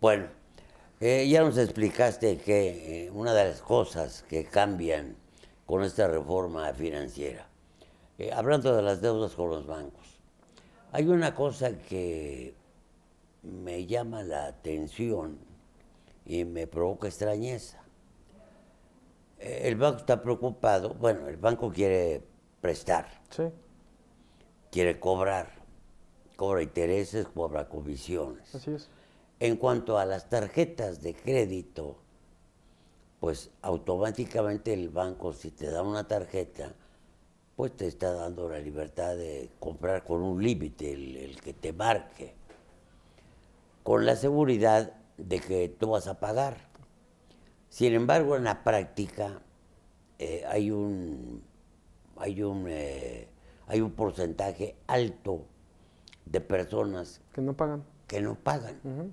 Bueno, eh, ya nos explicaste que eh, una de las cosas que cambian con esta reforma financiera, eh, hablando de las deudas con los bancos, hay una cosa que me llama la atención y me provoca extrañeza. El banco está preocupado, bueno, el banco quiere prestar, quiere cobrar, cobra intereses, cobra comisiones. Así es. En cuanto a las tarjetas de crédito, pues automáticamente el banco, si te da una tarjeta, pues te está dando la libertad de comprar con un límite, el, que te marque, con la seguridad de que tú vas a pagar. Sin embargo, en la práctica eh, hay un, hay un, eh, hay un porcentaje alto de personas que no pagan. Que no pagan.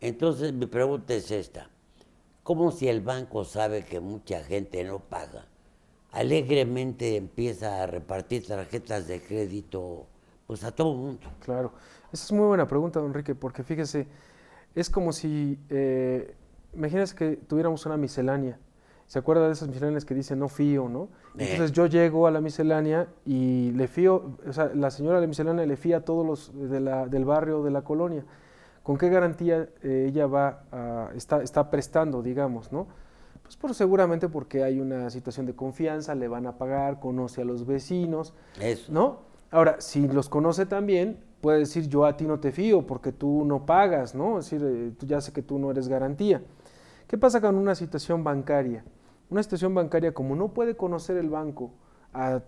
Entonces mi pregunta es esta. ¿Cómo si el banco sabe que mucha gente no paga? Alegremente empieza a repartir tarjetas de crédito pues a todo el mundo. Claro. Esa es muy buena pregunta, don Enrique, porque fíjese, es como si, eh, que tuviéramos una miscelánea. ¿Se acuerda de esas misceláneas que dicen no fío, no? Eh. Entonces yo llego a la miscelánea y le fío, o sea, la señora de la miscelánea le fía a todos los del barrio, de la colonia. ¿Con qué garantía eh, ella va a, está, prestando, digamos, no? Pues por, seguramente porque hay una situación de confianza, le van a pagar, conoce a los vecinos, ¿no? Ahora, si los conoce también, puede decir yo a ti no te fío porque tú no pagas, ¿no? Es decir, eh, tú ya sé que tú no eres garantía. ¿Qué pasa con una situación bancaria? Una situación bancaria como no puede conocer el banco a eh,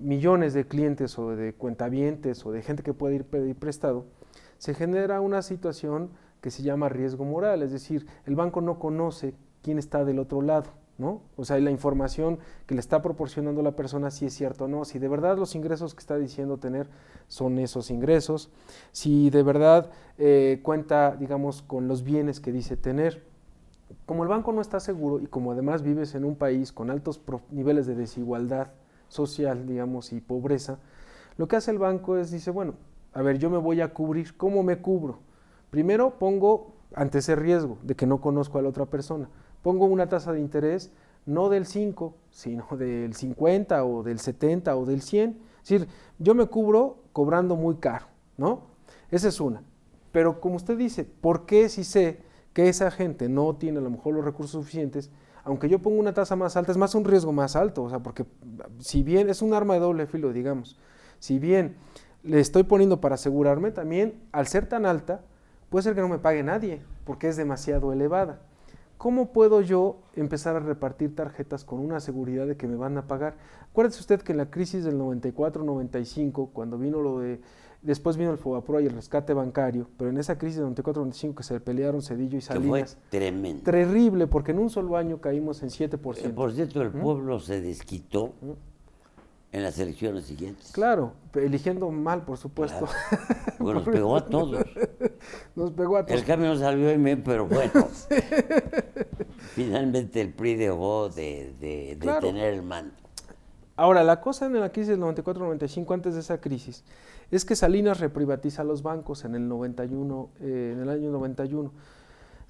millones de clientes o de cuentavientes o de gente que puede ir pedir prestado, se genera una situación que se llama riesgo moral, es decir, el banco no conoce quién está del otro lado. ¿No? O sea, la información que le está proporcionando la persona si es cierto o no, si de verdad los ingresos que está diciendo tener son esos ingresos, si de verdad eh, cuenta, digamos, con los bienes que dice tener. Como el banco no está seguro y como además vives en un país con altos niveles de desigualdad social, digamos, y pobreza, lo que hace el banco es, dice, bueno, a ver, yo me voy a cubrir, ¿cómo me cubro? Primero pongo ante ese riesgo de que no conozco a la otra persona. Pongo una tasa de interés no del 5, sino del 50 o del 70 o del 100. Es decir, yo me cubro cobrando muy caro, ¿no? Esa es una. Pero como usted dice, ¿por qué si sé que esa gente no tiene a lo mejor los recursos suficientes, aunque yo pongo una tasa más alta, es más un riesgo más alto? O sea, porque si bien es un arma de doble filo, digamos, si bien le estoy poniendo para asegurarme también, al ser tan alta, puede ser que no me pague nadie, porque es demasiado elevada. ¿Cómo puedo yo empezar a repartir tarjetas con una seguridad de que me van a pagar? Acuérdese usted que en la crisis del 94-95, cuando vino lo de Después vino el Fobaproa y el rescate bancario, pero en esa crisis del 94-95 que se pelearon Cedillo y Salinas. Que fue tremendo. Terrible, porque en un solo año caímos en 7%. Eh, por cierto, el pueblo se desquitó en las elecciones siguientes. Claro, eligiendo mal, por supuesto. Bueno, nos pegó a todos. Nos pegó a todos. El cambio no salió bien, pero bueno. Finalmente el PRI dejó de, de, tener el mando. Ahora, la cosa en la crisis del 94-95, antes de esa crisis, es que Salinas reprivatiza los bancos en el 91, eh, en el año 91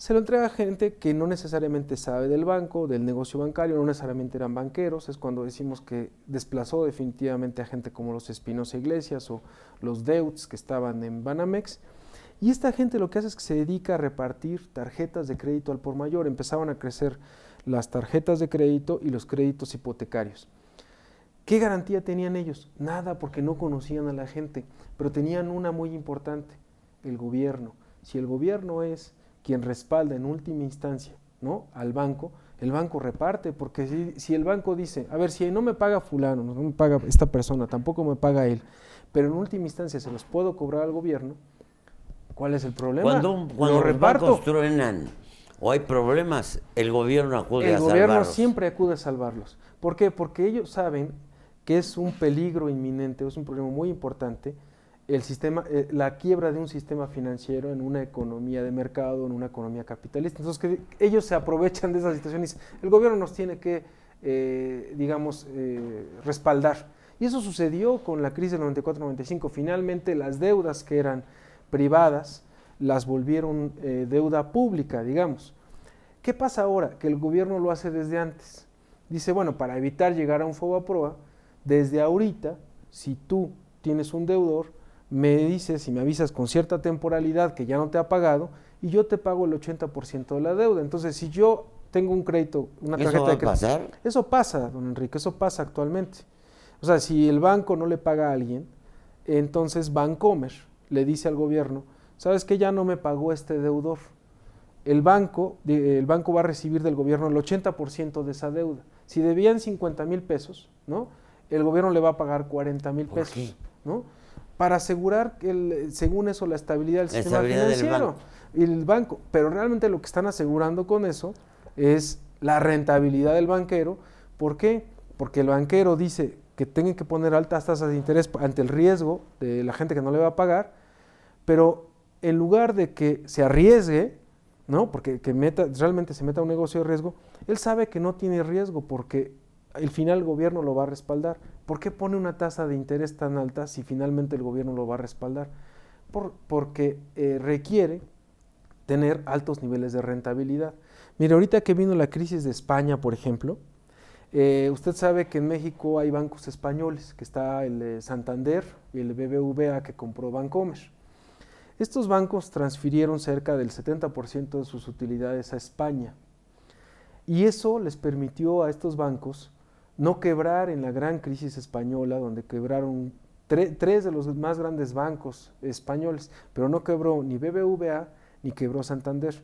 se lo entrega a gente que no necesariamente sabe del banco, del negocio bancario, no necesariamente eran banqueros, es cuando decimos que desplazó definitivamente a gente como los Espinosa Iglesias o los Deuts que estaban en Banamex. Y esta gente lo que hace es que se dedica a repartir tarjetas de crédito al por mayor. Empezaban a crecer las tarjetas de crédito y los créditos hipotecarios. ¿Qué garantía tenían ellos? Nada, porque no conocían a la gente, pero tenían una muy importante, el gobierno. Si el gobierno es quien respalda en última instancia ¿no? al banco, el banco reparte, porque si, si, el banco dice, a ver, si no me paga fulano, no me paga esta persona, tampoco me paga él, pero en última instancia se los puedo cobrar al gobierno, ¿cuál es el problema? Cuando, cuando los reparto, o hay problemas, el gobierno acude a salvarlos. El gobierno siempre acude a salvarlos. ¿Por qué? Porque ellos saben que es un peligro inminente, es un problema muy importante, el sistema, eh, la quiebra de un sistema financiero en una economía de mercado, en una economía capitalista. Entonces, que ellos se aprovechan de esa situación y el gobierno nos tiene que, eh, digamos, eh, respaldar. Y eso sucedió con la crisis del 94-95. Finalmente, las deudas que eran privadas las volvieron deuda pública, digamos. ¿Qué pasa ahora? Que el gobierno lo hace desde antes. Dice, bueno, para evitar llegar a un a PROA, desde ahorita, si tú tienes un deudor, me dices y me avisas con cierta temporalidad que ya no te ha pagado y yo te pago el 80% de la deuda. Entonces, si yo tengo un crédito, una tarjeta de crédito. pasar? Eso pasa, don Enrique, eso pasa actualmente. O sea, si el banco no le paga a alguien, entonces Bancomer le dice al gobierno, ¿sabes qué? Ya no me pagó este deudor. El banco, banco va a recibir del gobierno el 80% de esa deuda. Si debían 50 mil pesos, ¿no? El gobierno le va a pagar 40 mil pesos, ¿no? para asegurar, eh, según eso, la estabilidad del sistema financiero y el banco. Pero realmente lo que están asegurando con eso es la rentabilidad del banquero. ¿Por qué? Porque el banquero dice que tienen que poner altas tasas de interés ante el riesgo de la gente que no le va a pagar, pero en lugar de que se arriesgue, ¿no? Porque meta, realmente se meta un negocio de riesgo, él sabe que no tiene riesgo porque el final el gobierno lo va a respaldar. ¿Por qué pone una tasa de interés tan alta si finalmente el gobierno lo va a respaldar? porque eh, requiere tener altos niveles de rentabilidad. Mire, ahorita que vino la crisis de España, por ejemplo, eh, usted sabe que en México hay bancos españoles, que está el Santander y el BBVA que compró Bancomer. Estos bancos transfirieron cerca del 70% de sus utilidades a España. Y eso les permitió a estos bancos no quebrar en la gran crisis española, donde quebraron tres de los más grandes bancos españoles, pero no quebró ni BBVA ni quebró Santander.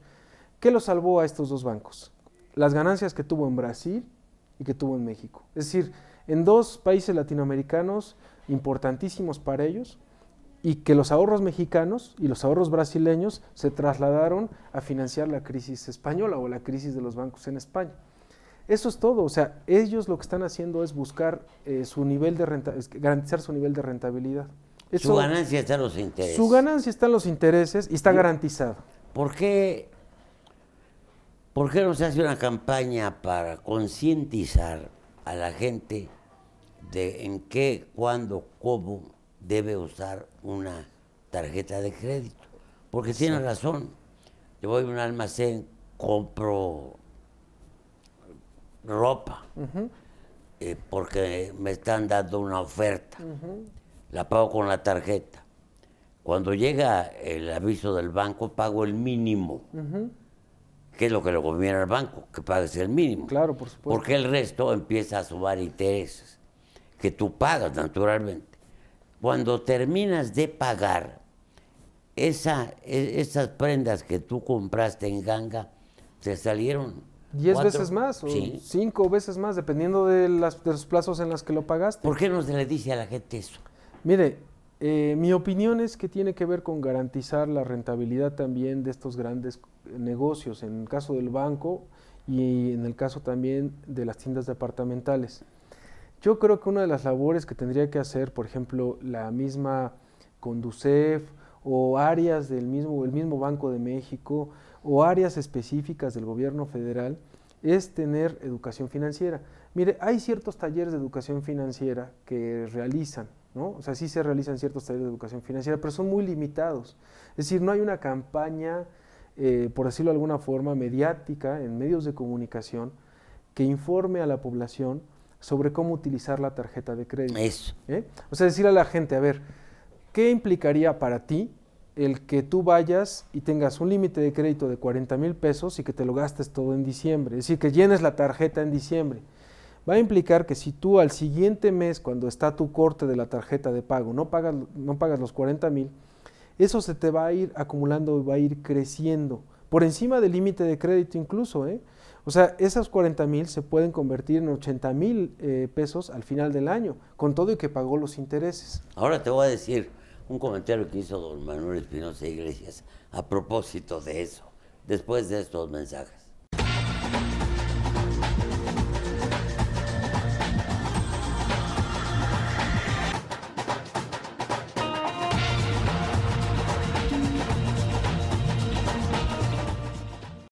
¿Qué lo salvó a estos dos bancos? Las ganancias que tuvo en Brasil y que tuvo en México. Es decir, en dos países latinoamericanos importantísimos para ellos y que los ahorros mexicanos y los ahorros brasileños se trasladaron a financiar la crisis española o la crisis de los bancos en España. Eso es todo, o sea, ellos lo que están haciendo es buscar eh, su nivel de renta, garantizar su nivel de rentabilidad. su ganancia está en los intereses. Su ganancia está en los intereses y está garantizado. ¿Por qué, ¿Por qué no se hace una campaña para concientizar a la gente de en qué, cuándo, cómo debe usar una tarjeta de crédito? Porque tiene razón. Yo voy a un almacén, compro ropa, eh, porque me están dando una oferta. La pago con la tarjeta. Cuando llega el aviso del banco, pago el mínimo. que es lo que le conviene al banco? Que pagues el mínimo. Claro, por supuesto. Porque el resto empieza a sumar intereses que tú pagas naturalmente. Cuando terminas de pagar, e, esas prendas que tú compraste en ganga te salieron ¿Diez veces más o cinco veces más, dependiendo de, las, los plazos en los que lo pagaste. ¿Por qué no se le dice a la gente eso? Mire, eh, mi opinión es que tiene que ver con garantizar la rentabilidad también de estos grandes negocios, en el caso del banco y en el caso también de las tiendas departamentales. Yo creo que una de las labores que tendría que hacer, por ejemplo, la misma Conducef o áreas del mismo, el mismo Banco de México, o áreas específicas del gobierno federal es tener educación financiera. Mire, hay ciertos talleres de educación financiera que realizan, ¿no? O sea, sí se realizan ciertos talleres de educación financiera, pero son muy limitados. Es decir, no hay una campaña, eh, por decirlo de alguna forma, mediática en medios de comunicación que informe a la población sobre cómo utilizar la tarjeta de crédito. Eso. ¿eh? O sea, decirle a la gente, a ver, ¿qué implicaría para ti el que tú vayas y tengas un límite de crédito de 40 mil pesos y que te lo gastes todo en diciembre, es decir, que llenes la tarjeta en diciembre. Va a implicar que si tú al siguiente mes, cuando está tu corte de la tarjeta de pago, no pagas, no pagas los 40 mil, eso se te va a ir acumulando y va a ir creciendo, por encima del límite de crédito incluso. ¿eh? O sea, esas 40 mil se pueden convertir en 80 mil eh, pesos al final del año, con todo y que pagó los intereses. Ahora te voy a decir, un comentario que hizo don Manuel Espinosa Iglesias a propósito de eso, después de estos mensajes.